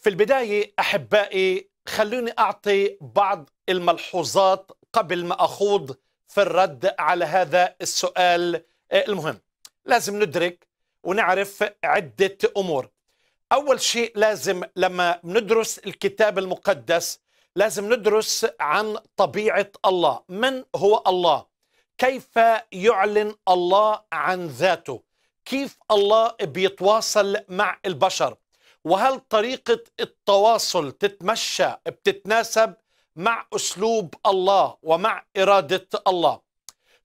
في البداية أحبائي خلوني أعطي بعض الملحوظات قبل ما أخوض في الرد على هذا السؤال آه، المهم لازم ندرك ونعرف عدة أمور أول شيء لازم لما ندرس الكتاب المقدس لازم ندرس عن طبيعة الله من هو الله كيف يعلن الله عن ذاته كيف الله بيتواصل مع البشر وهل طريقة التواصل تتمشى بتتناسب مع أسلوب الله ومع إرادة الله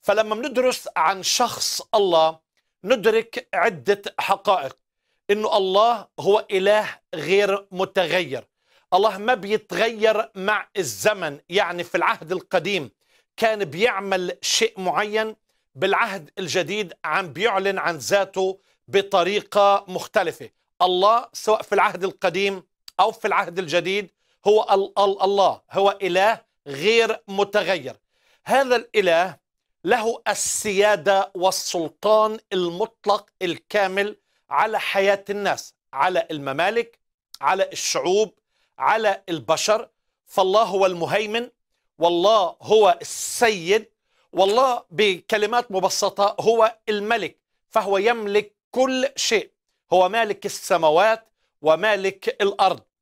فلما ندرس عن شخص الله ندرك عدة حقائق إنه الله هو إله غير متغير الله ما بيتغير مع الزمن يعني في العهد القديم كان بيعمل شيء معين بالعهد الجديد عم بيعلن عن ذاته بطريقة مختلفة الله سواء في العهد القديم أو في العهد الجديد هو ال ال الله هو إله غير متغير هذا الإله له السيادة والسلطان المطلق الكامل على حياة الناس على الممالك على الشعوب على البشر فالله هو المهيمن والله هو السيد والله بكلمات مبسطة هو الملك فهو يملك كل شيء هو مالك السماوات ومالك الارض